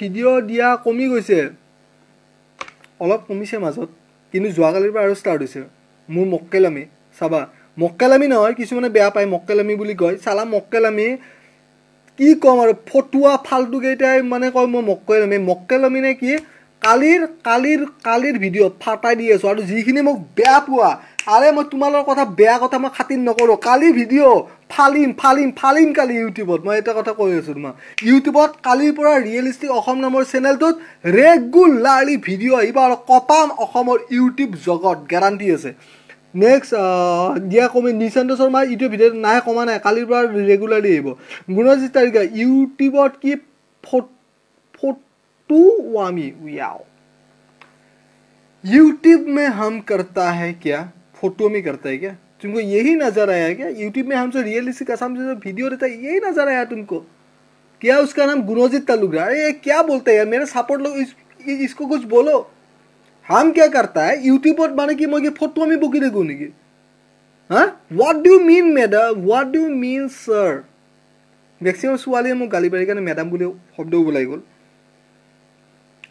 video' দিয়া কমি গৈছে অলপ কমিছে মাজত কিন্তু যোৱাকালিৰ পৰা আৰু ষ্টাৰ্ট হৈছে মোৰ মক্কেলামী চাবা মক্কেলামী নহয় কিছুমানে বেয়া পায় মক্কেলামী বুলি কয় চালা মক্কেলামী কি ক'ম আৰু ফটুৱা ফাল্টুকেইটাই মানে কয় মই মক্কেলামী মক্কেলামী নে কি কালিৰ কালিৰ কালিৰ ভিডিঅ' ফাটাই দি আছোঁ আৰু যিখিনি মোক বেয়া পোৱা আৰে মই তোমালোকৰ কথা বেয়া কথা মই খাতিৰ নকৰোঁ কালিৰ ভিডিঅ' ফালিম ফালিম ফালিম কালি ইউটিউবত মই এটা কথা কৈ আছোঁ তোমাক ইউটিউবত কালিৰ পৰা ৰিয়েলিষ্টিক অসম নামৰ চেনেলটোত ৰেগুলাৰলি ভিডিঅ' এইবাৰ কপাম অসমৰ ইউটিউব জগত গেৰাণ্টি আছে নেক্সট দিয়া কমি নিচান্ত শৰ্মা ইউটিউব ভিডিঅ' নাই কমা নাই কালিৰ পৰা ৰেগুলাৰলি আহিব গুণজিত তাৰিখে ইউটিউবত কি ফটো আমি উয়াও ইউটিউব মে হাম কৰ্তা হে কিয়া ফটো আমি কৰ্তা হে কিয়া तुमको यही नज़र आया क्या यूट्यूब में हमसे रियलिस्टिक आसाम से जो वीडियो रहता है यही नज़र आया तुमको क्या उसका नाम गुनोजित तलुगरा अरे क्या बोलते हैं मेरे सपोर्ट लोग इस, इसको कुछ बोलो हम क्या करता है यूट्यूब पर माने कि मैं फोटो में बुकी देखू नहीं की हाँ what do mean madam what do mean sir maximum ছোৱালীয়ে মোক গালি পাৰি কাৰণে মেডাম বুলি শব্দ ওলাই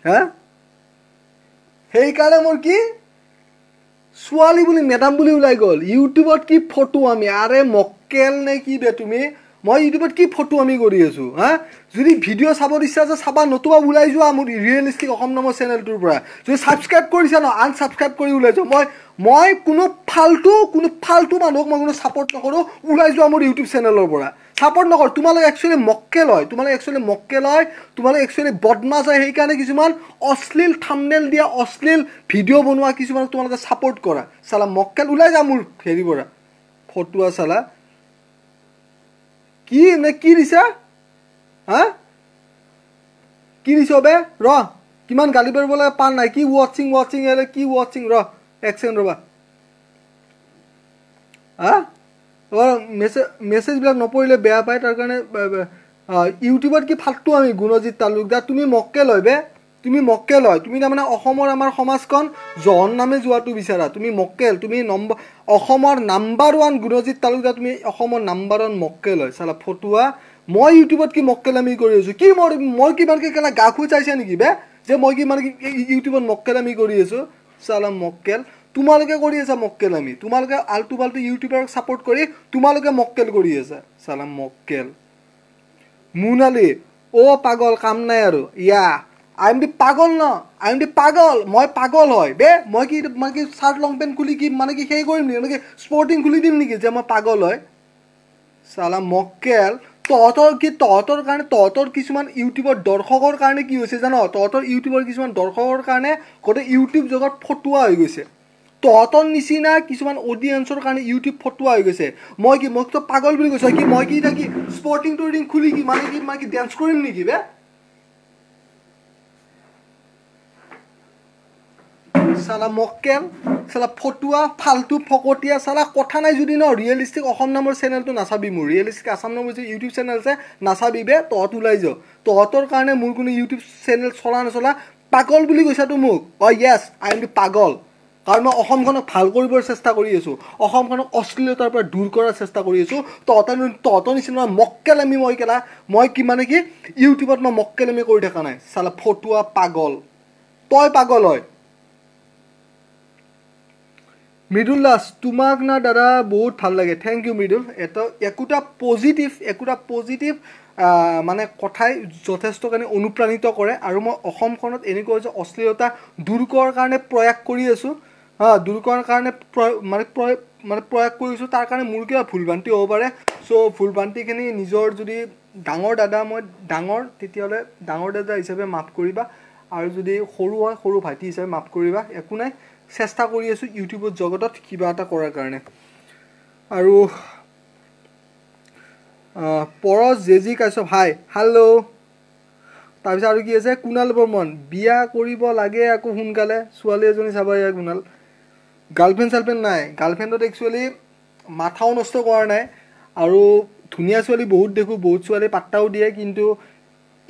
हाँ হা সেইকাৰণে মোৰ কি ছোৱালী বুলি মেডাম বুলি ওলাই গ'ল ইউটিউবত কি ফটো আমি আৰে মকেল নে কি বে তুমি মই ইউটিউবত কি ফটো আমি কৰি আছো হা যদি ভিডিঅ' চাব দিছা যে চাবা নতুবা ওলাই যোৱা মোৰ ৰিয়েলিষ্টিক অসম নামৰ চেনেলটোৰ পৰা যদি ছাবস্ক্ৰাইব কৰিছা ন আনচাবস্ক্ৰাইব কৰি ওলাই যাওঁ মই মই কোনো ফাল্টু কোনো ফাল্টু মানুহক মই কোনো ছাপৰ্ট নকৰোঁ ওলাই যোৱা মোৰ ইউটিউব চেনেলৰ পৰা ছাপোৰ্ট নকৰোঁ তোমালোকে একচুৱেলি মককে লয় তোমালোকে একচুৱেলি মককে লয় তোমালোকে একচুৱেলি বদমাছ হয় সেইকাৰণে কিছুমান অশ্লীল থামনেল দিয়া অশ্লীল ভিডিঅ' বনোৱা কিছুমানক তোমালোকে ছাপৰ্ট কৰা চালা মককে ওলাই যা মোৰ হেৰিৰ পৰা ফটোৱা চালা কি নে কি দিছা হা কি দিছ বে ৰ কিমান গালি পাৰিব লাগে পাৰ নাই কি ৱাটছিং ৱাটছিং কি ৱাটছিং ৰ এক ৰ'বা হা মেছেজ মেছেজবিলাক নপৰিলে বেয়া পায় তাৰ কাৰণে ইউটিউবত কি ফাটটো আমি গুণজিৎ তালুকদাৰ তুমি মককে লয় বে তুমি মক্কেল হয় তুমি তাৰমানে অসমৰ আমাৰ সমাজখন জহন নামে যোৱাটো বিচাৰা তুমি মক্কেল তুমি নম্বৰ অসমৰ নাম্বাৰ ওৱান গুণজিত তালুকদাৰ তুমি অসমৰ নাম্বাৰ ওৱান মক্কেল লয় চালা ফটুৱা মই ইউটিউবত কি মক্কেলামি কৰি আছোঁ কি মোৰ মই কিমানকৈ কেনে গা খুচাইছা নেকি বে যে মই কিমানকৈ ইউটিউবত মক্কেলামি কৰি আছোঁ চালা মক্কেল তোমালোকে কৰি আছা মক্কেল আমি তোমালোকে আলটো পাল্টু ইউটিউবাৰক ছাপৰ্ট কৰি তোমালোকে মক্কেল কৰি আছা চালাম মক্কেল মোনালী অ পাগল কাম নাই আৰু ইয়া আই এম দি পাগল ন আই এম দি পাগল মই পাগল হয় বে মই কি মানে কি চাৰ্ট লং পেণ্ট খুলি কি মানে কি সেই কৰিম নেকি মানে কি স্পৰ্টিং খুলি দিম নেকি যে মই পাগল হয় চালাম মক্কেল তহঁতৰ কি তহঁতৰ কাৰণে তহঁতৰ কিছুমান ইউটিউবৰ দৰ্শকৰ কাৰণে কি হৈছে জান তহঁতৰ ইউটিউবৰ কিছুমান দৰ্শকৰ কাৰণে গোটেই ইউটিউব জগত ফটোৱা হৈ গৈছে তহঁতৰ নিচিনা কিছুমান অডিয়েঞ্চৰ কাৰণে ইউটিউব ফটোৱা হৈ গৈছে মই কি মোকতো পাগল বুলি কৈছো কি মই কি এতিয়া কি স্পৰ্টিং টৰ্টিং খুলি কি মানে কি মই কি ডেন্স কৰিম নেকি বে চালা মকেন চালা ফটুৱা ফাল্টু ফকটীয়া চালা কথা নাই যদি ন ৰিয়েলিষ্টিক অসম নামৰ চেনেলটো নাচাবি মোৰ ৰিয়েলিষ্টিক আছাম নামৰ যে ইউটিউব চেনেল আছে নাচাবি বে তহঁত ওলাই যাওঁ তহঁতৰ কাৰণে মোৰ কোনো ইউটিউব চেনেল চলা নচলা পাগল বুলি কৈছা তোৰ মোক অ' য়েছ আই এম পাগল আৰু মই অসমখনক ভাল কৰিবৰ চেষ্টা কৰি আছোঁ অসমখনক অশ্লীলতাৰ পৰা দূৰ কৰাৰ চেষ্টা কৰি আছোঁ তহঁতৰ তহঁতৰ নিচিনা মক্কেল আমি মই কেলা মই কি মানে কি ইউটিউবত মই মক্কেল আমি কৰি থকা নাই চালা ফটুৱা পাগল তই পাগল হয় মৃদুল দাস তোমাক না দাদা বহুত ভাল লাগে থেংক ইউ মৃদুল এটা একোটা পজিটিভ একোটা পজিটিভ মানে কথাই যথেষ্টখিনি অনুপ্ৰাণিত কৰে আৰু মই অসমখনত এনেকুৱা হৈছে অশ্লীলতা দূৰ কৰাৰ কাৰণে প্ৰয়াস কৰি আছোঁ দূৰ কৰাৰ কাৰণে মানে মানে প্ৰয়াস কৰিছোঁ তাৰ কাৰণে মোৰ কিবা ভুলভ্ৰান্তি হ'ব পাৰে চ' ভুলভ্ৰান্তিখিনি নিজৰ যদি ডাঙৰ দাদা মই ডাঙৰ তেতিয়াহ'লে ডাঙৰ দাদা হিচাপে মাফ কৰিবা আৰু যদি সৰু হয় সৰু ভাইটি হিচাপে মাফ কৰিবা একো নাই চেষ্টা কৰি আছোঁ ইউটিউবৰ জগতত কিবা এটা কৰাৰ কাৰণে আৰু Parash J G Kashyap hi hello' তাৰপিছত আৰু কি আছে কুণাল বৰ্মন বিয়া কৰিব লাগে আকৌ সোনকালে ছোৱালী এজনী চাবা কুণাল গাৰ্লফ্ৰেণ্ড চাৰ্লফ্ৰেণ্ড নাই গাৰ্লফ্ৰেণ্ডত একচুৱেলি মাথাও নষ্ট কৰা নাই আৰু ধুনীয়া ছোৱালী বহুত দেখোঁ বহুত ছোৱালী পাত্তাও দিয়ে কিন্তু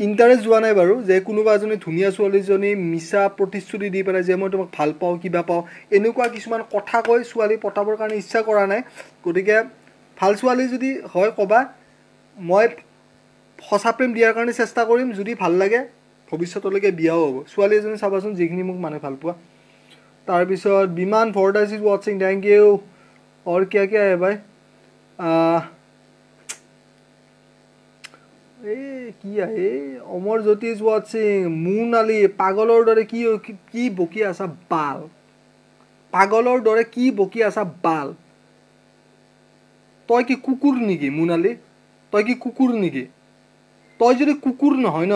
ইণ্টাৰেষ্ট যোৱা নাই বাৰু যে কোনোবা এজনী ধুনীয়া ছোৱালীজনী মিছা প্ৰতিশ্ৰুতি দি পেলাই যে মই তোমাক ভাল পাওঁ কিবা পাওঁ এনেকুৱা কিছুমান কথা কৈ ছোৱালী পতাবৰ কাৰণে ইচ্ছা কৰা নাই গতিকে ভাল ছোৱালী যদি হয় ক'বা মই সঁচা প্ৰেম দিয়াৰ কাৰণে চেষ্টা কৰিম যদি ভাল লাগে ভৱিষ্যতলৈকে বিয়াও হ'ব ছোৱালী এজনী চাবাচোন যিখিনি মোক মানে ভাল পোৱা তাৰপিছত বিমান ফৰ্টাইজ ইজ ৱাটছিং থেংক ইউ অৰ কিয় কিয় আহে বাই এই কি আহে অমৰ জ্যোতি ইজ ৱাটছিং মুন আলী পাগলৰ দৰে কি কি বকি আছা বাল পাগলৰ দৰে কি বকি আছা বাল তই কি কুকুৰ নেকি মোনালী তই কি কুকুৰ নেকি তই যদি কুকুৰ নহয় ন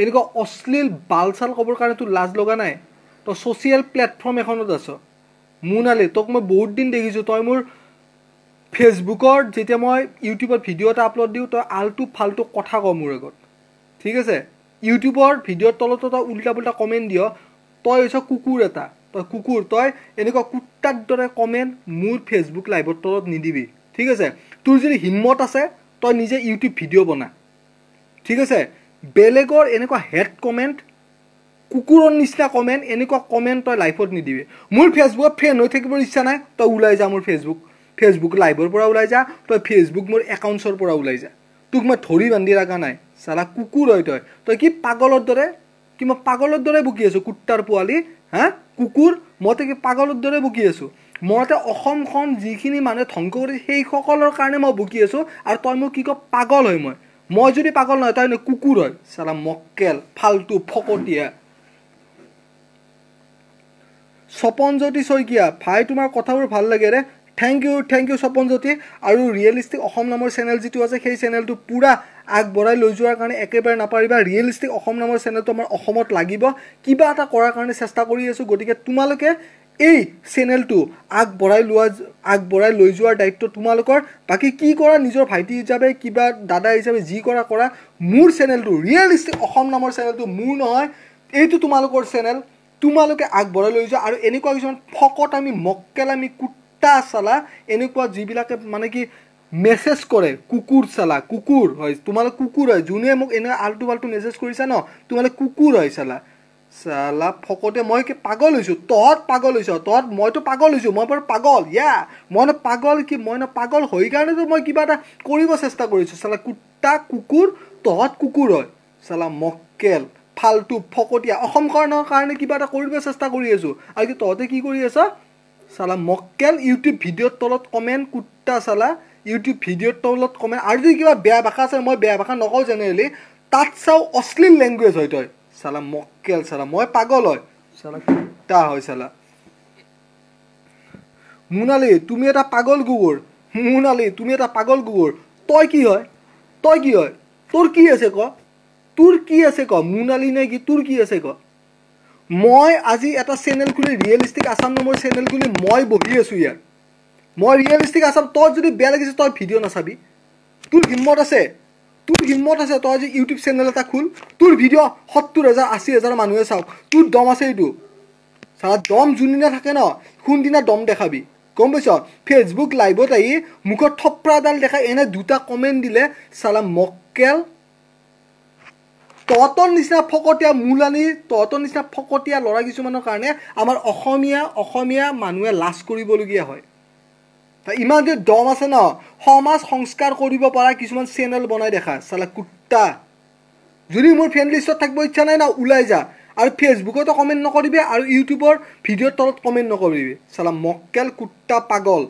এনেকুৱা অশ্লীল বাল চাল ক'বৰ কাৰণে তোৰ লাজ লগা নাই তই ছ'চিয়েল প্লেটফৰ্ম এখনত আছ মোনালি তোক মই বহুত দিন দেখিছোঁ তই মোৰ ফেচবুকৰ যেতিয়া মই ইউটিউবত ভিডিঅ' এটা আপলোড দিওঁ তই আলটো ফাল্টু কথা কওঁ মোৰ আগত ঠিক আছে ইউটিউবৰ ভিডিঅ'ৰ তলত তই উল্টা পুল্টা কমেণ্ট দিয় তই হৈছ কুকুৰ এটা তই কুকুৰ তই এনেকুৱা কুত্তাৰ দৰে কমেণ্ট মোৰ ফেচবুক লাইভৰ তলত নিদিবি ঠিক আছে তোৰ যদি হিম্মত আছে তই নিজে ইউটিউব ভিডিঅ' বনা ঠিক আছে বেলেগৰ এনেকুৱা হেড কমেণ্ট কুকুৰৰ নিচিনা কমেণ্ট এনেকুৱা কমেণ্ট তই লাইফত নিদিবি মোৰ ফেচবুকত ফ্ৰেণ্ড হৈ থাকিবৰ ইচ্ছা নাই তই ওলাই যা মোৰ ফেচবুক ফেচবুক লাইভৰ পৰা ওলাই যা তই ফেচবুক মোৰ একাউণ্টছৰ পৰা ওলাই যা তোক মই ধৰি বান্ধি ৰখা নাই চালা কুকুৰ হয় তই তই কি পাগলৰ দৰে কি মই পাগলৰ দৰে বকি আছোঁ কুৰ্তাৰ পোৱালি হা কুকুৰ মই তই কি পাগলৰ দৰে বকি আছোঁ মই এতিয়া অসমখন যিখিনি মানুহে ধ্বংস কৰি সেইসকলৰ কাৰণে মই বকি আছোঁ আৰু তই মোক কি কয় পাগল হয় মই মই যদি পাগল নহয় তই কুকুৰ হয় চালা মক্কেল ফাল্টু ফকটীয়া স্বপন জ্যোতি শইকীয়া ভাই তোমাৰ কথাবোৰ ভাল লাগে ৰে thank you thank you Swapan Jyoti আৰু ৰিয়েলিষ্টিক অসম নামৰ চেনেল যিটো আছে সেই চেনেলটো পূৰা আগবঢ়াই লৈ যোৱাৰ কাৰণে একেবাৰে নাপাৰিবা ৰিয়েলিষ্টিক অসম নামৰ চেনেলটো আমাৰ অসমত লাগিব কিবা এটা কৰাৰ কাৰণে চেষ্টা কৰি আছোঁ গতিকে তোমালোকে এই চেনেলটো আগবঢ়াই লোৱা আগবঢ়াই লৈ যোৱাৰ দায়িত্ব তোমালোকৰ বাকী কি কৰা নিজৰ ভাইটি হিচাপে কিবা দাদা হিচাপে যি কৰা কৰা মোৰ চেনেলটো ৰিয়েলিষ্টিক অসম নামৰ চেনেলটো মোৰ নহয় এইটো তোমালোকৰ চেনেল তোমালোকে আগবঢ়াই লৈ যোৱা আৰু এনেকুৱা কিছুমান ফকত আমি মক্কেল আমি কুট্টা চালা এনেকুৱা যিবিলাকে মানে কি মেছেজ কৰে কুকুৰ চালা কুকুৰ হয় তোমালোক কুকুৰ হয় যোনে মোক এনে আলটো পাল্টু মেছেজ কৰিছা ন তোমালোক কুকুৰ হয় চালা চালা ফকতে মই কি পাগল হৈছোঁ তহঁত পাগল হৈছ তহঁত মইতো পাগল হৈছোঁ মই বাৰু পাগল ইয়া মই ন পাগল কি মই ন পাগল হৈ কাৰণেতো মই কিবা এটা কৰিব চেষ্টা কৰিছোঁ চালা কুট্টা কুকুৰ তহঁত কুকুৰ হয় চালা মক্কেল ফাল্টু ফকটীয়া অসমকৰণৰ কাৰণে কিবা এটা কৰিবলৈ চেষ্টা কৰি আছো আৰু তহঁতে কি কৰি আছ চালা মক্কেল ইউটিউব ভিডিঅ'ৰ তলত কমেণ্ট কুট্টা চালা ইউটিউব ভিডিঅ'ৰ তলত কমেণ্ট আৰু যদি কিবা বেয়া ভাষা আছে মই বেয়া ভাষা নকওঁ জেনেৰেলি তাত চাওঁ অশ্লীল লেংগুৱেজ হয় তই চালা মক্কেল চালা মই পাগল হয় চালা কুট্টা হয় চালা মোনালী তুমি এটা পাগল গুগৰ মোনালী তুমি এটা পাগল গুগৰ তই কি হয় তই কি হয় তোৰ কি আছে ক' তোৰ কি আছে ক মোনালী নে কি তোৰ কি আছে ক মই আজি এটা চেনেল খুলি ৰিয়েলিষ্টিক আছাম নামৰ চেনেল খুলি মই বহি আছোঁ ইয়াত মই ৰিয়েলিষ্টিক আছাম তই যদি বেয়া লাগিছে তই ভিডিঅ' নাচাবি তোৰ হিম্মত আছে তোৰ হিম্মত আছে তই আজি ইউটিউব চেনেল এটা খোল তোৰ ভিডিঅ' সত্তৰ হাজাৰ আশী হাজাৰ মানুহে চাওক তোৰ দম আছে এইটো চাৰা দম যোনদিনা থাকে ন সোনদিনা দম দেখাবি গম পাইছ ফেচবুক লাইভত আহি মুখত থপৰা এডাল দেখাই এনে দুটা কমেণ্ট দিলে চালা মক্কেল তহঁতৰ নিচিনা ফকটীয়া মূলানীৰ তহঁতৰ নিচিনা ফকটীয়া ল'ৰা কিছুমানৰ কাৰণে আমাৰ অসমীয়া অসমীয়া মানুহে লাজ কৰিবলগীয়া হয় ইমান যে দম আছে ন সমাজ সংস্কাৰ কৰিব পৰা কিছুমান চেনেল বনাই দেখা চালা কুৰ্তা যদি মোৰ ফ্ৰেণ্ড লিষ্টত থাকিব ইচ্ছা নাই ন ওলাই যা আৰু ফেচবুকতো কমেণ্ট নকৰিবি আৰু ইউটিউবৰ ভিডিঅ'ৰ তলত কমেণ্ট নকৰিবি চালা মক্কেল কুৰ্তা পাগল